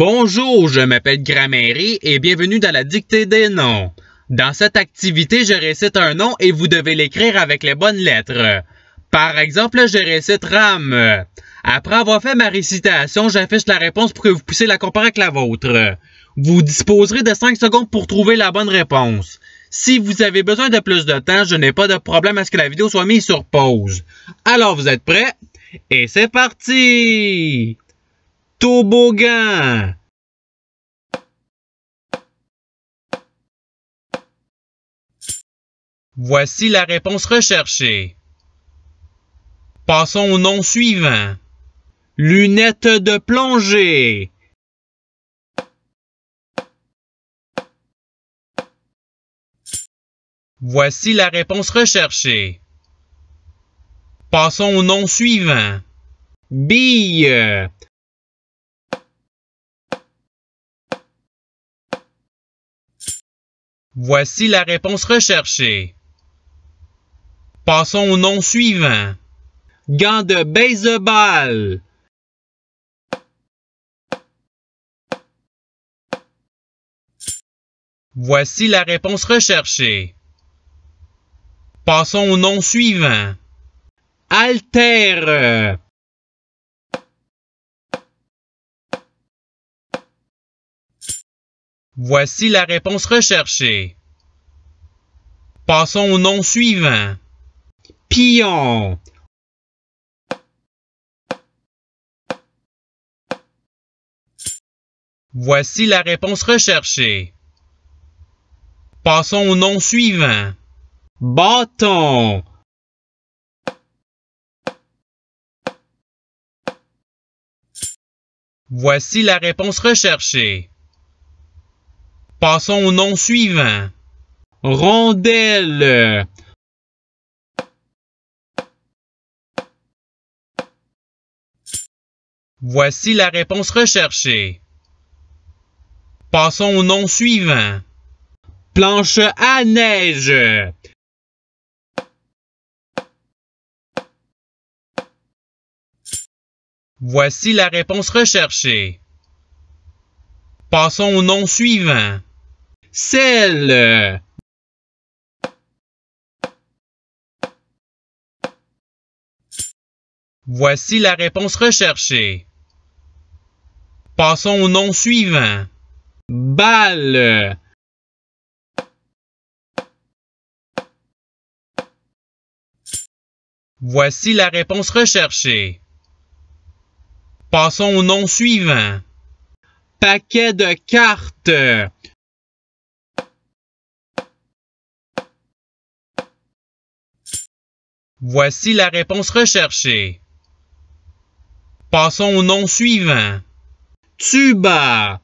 Bonjour, je m'appelle Grammerie et bienvenue dans la dictée des noms. Dans cette activité, je récite un nom et vous devez l'écrire avec les bonnes lettres. Par exemple, je récite Ram. Après avoir fait ma récitation, j'affiche la réponse pour que vous puissiez la comparer avec la vôtre. Vous disposerez de 5 secondes pour trouver la bonne réponse. Si vous avez besoin de plus de temps, je n'ai pas de problème à ce que la vidéo soit mise sur pause. Alors, vous êtes prêts? Et c'est parti! toboggan Voici la réponse recherchée. Passons au nom suivant. Lunettes de plongée. Voici la réponse recherchée. Passons au nom suivant. Bille. Voici la réponse recherchée. Passons au nom suivant. Gant de baseball. Voici la réponse recherchée. Passons au nom suivant. Alter. Voici la réponse recherchée. Passons au nom suivant. Pion. Voici la réponse recherchée. Passons au nom suivant. Bâton. Voici la réponse recherchée. Passons au nom suivant. Rondelle. Voici la réponse recherchée. Passons au nom suivant. Planche à neige. Voici la réponse recherchée. Passons au nom suivant celle Voici la réponse recherchée. Passons au nom suivant. Balle. Voici la réponse recherchée. Passons au nom suivant. Paquet de cartes. Voici la réponse recherchée. Passons au nom suivant. Tuba.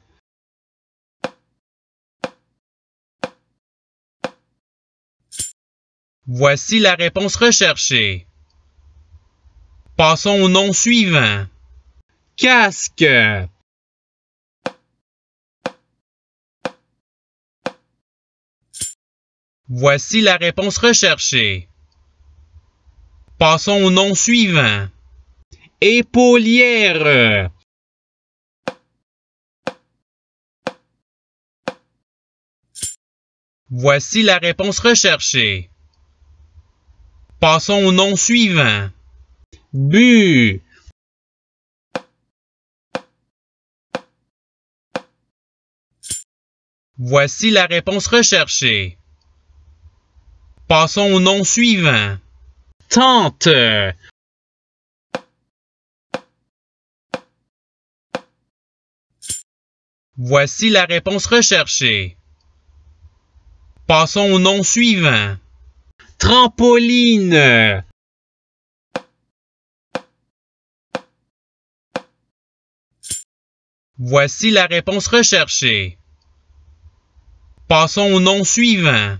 Voici la réponse recherchée. Passons au nom suivant. Casque. Voici la réponse recherchée. Passons au nom suivant. Épaulière. Voici la réponse recherchée. Passons au nom suivant. Bu. Voici la réponse recherchée. Passons au nom suivant tente. Voici la réponse recherchée. Passons au nom suivant. Trampoline. Voici la réponse recherchée. Passons au nom suivant.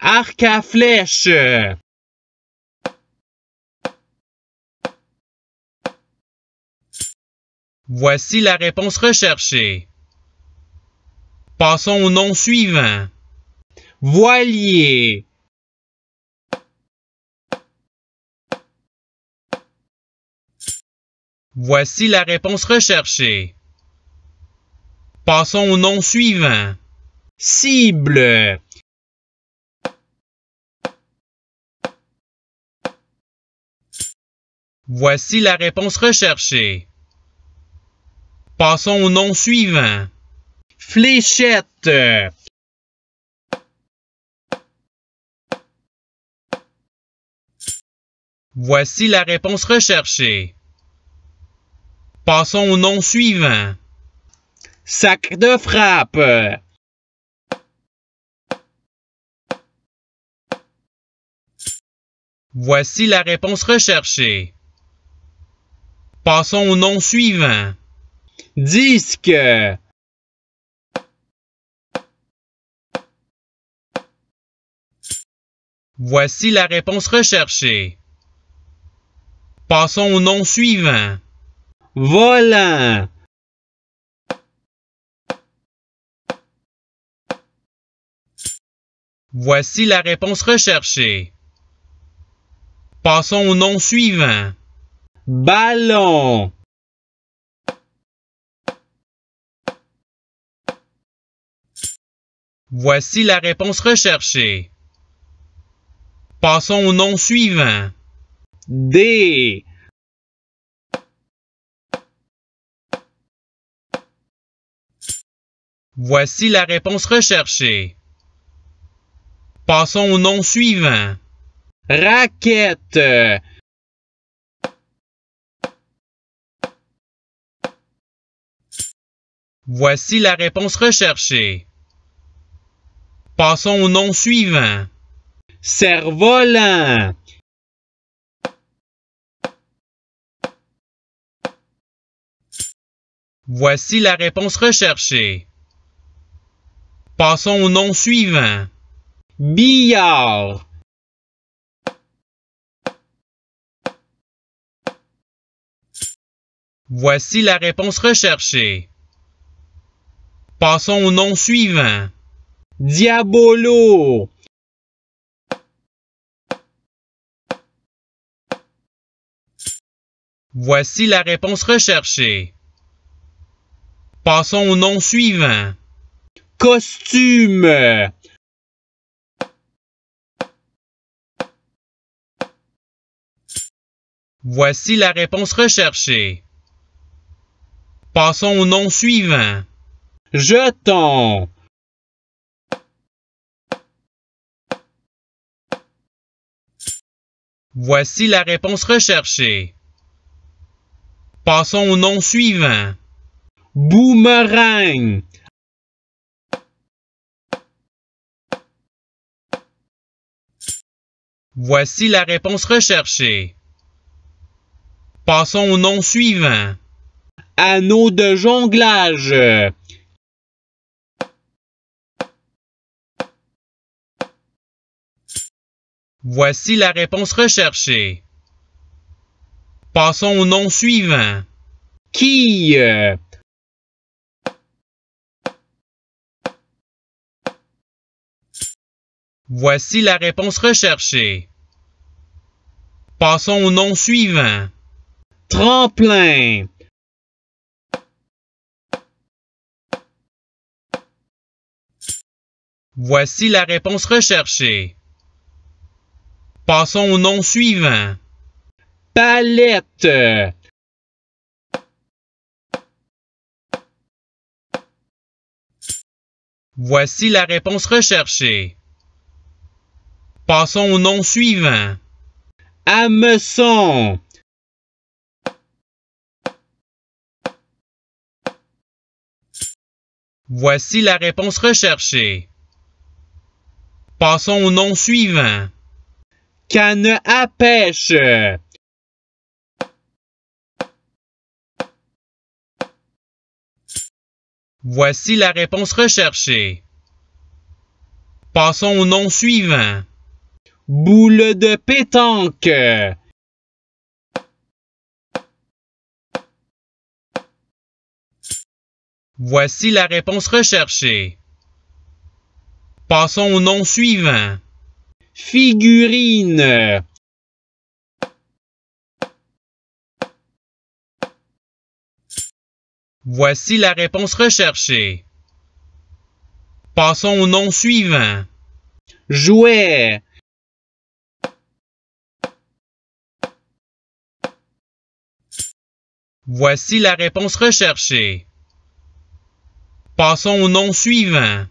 Arc à flèche. Voici la réponse recherchée. Passons au nom suivant. Voilier. Voici la réponse recherchée. Passons au nom suivant. Cible. Voici la réponse recherchée. Passons au nom suivant. Fléchette. Voici la réponse recherchée. Passons au nom suivant. Sac de frappe. Voici la réponse recherchée. Passons au nom suivant. Disque. Voici la réponse recherchée. Passons au nom suivant. Volant. Voici la réponse recherchée. Passons au nom suivant. Ballon. Voici la réponse recherchée. Passons au nom suivant. D. Voici la réponse recherchée. Passons au nom suivant. Raquette. Voici la réponse recherchée. Passons au nom suivant. cerf Voici la réponse recherchée. Passons au nom suivant. Billard. Voici la réponse recherchée. Passons au nom suivant. Diabolo. Voici la réponse recherchée. Passons au nom suivant. Costume. Voici la réponse recherchée. Passons au nom suivant. Jeton. Voici la réponse recherchée. Passons au nom suivant. Boomerang. Voici la réponse recherchée. Passons au nom suivant. Anneau de jonglage. Voici la réponse recherchée. Passons au nom suivant. Qui euh? Voici la réponse recherchée. Passons au nom suivant. Tremplin. Voici la réponse recherchée. Passons au nom suivant. Palette. Voici la réponse recherchée. Passons au nom suivant. Hameçon. Voici la réponse recherchée. Passons au nom suivant canne à pêche. Voici la réponse recherchée. Passons au nom suivant. Boule de pétanque. Voici la réponse recherchée. Passons au nom suivant. Figurine. Voici la réponse recherchée. Passons au nom suivant. Jouet. Voici la réponse recherchée. Passons au nom suivant.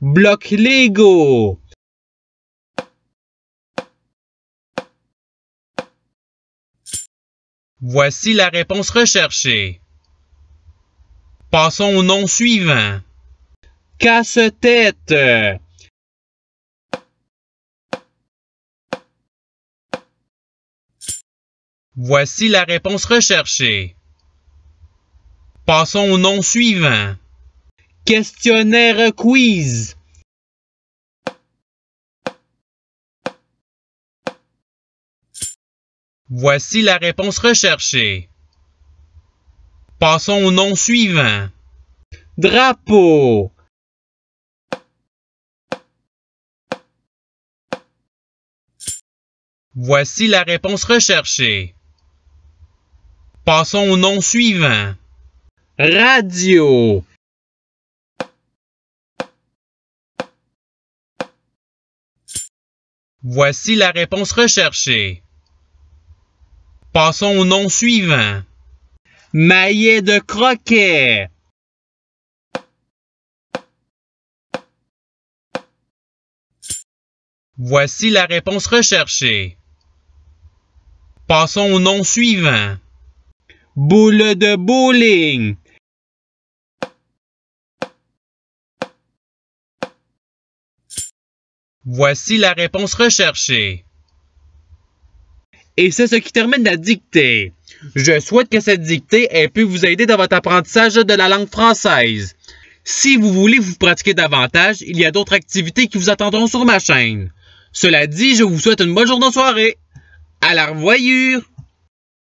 Bloc Lego. Voici la réponse recherchée. Passons au nom suivant. Casse-tête. Voici la réponse recherchée. Passons au nom suivant. Questionnaire quiz. Voici la réponse recherchée. Passons au nom suivant. Drapeau. Voici la réponse recherchée. Passons au nom suivant. Radio. Voici la réponse recherchée. Passons au nom suivant. Maillet de croquet. Voici la réponse recherchée. Passons au nom suivant. Boule de bowling. Voici la réponse recherchée. Et c'est ce qui termine la dictée. Je souhaite que cette dictée ait pu vous aider dans votre apprentissage de la langue française. Si vous voulez vous pratiquer davantage, il y a d'autres activités qui vous attendront sur ma chaîne. Cela dit, je vous souhaite une bonne journée soirée. À la revoyure!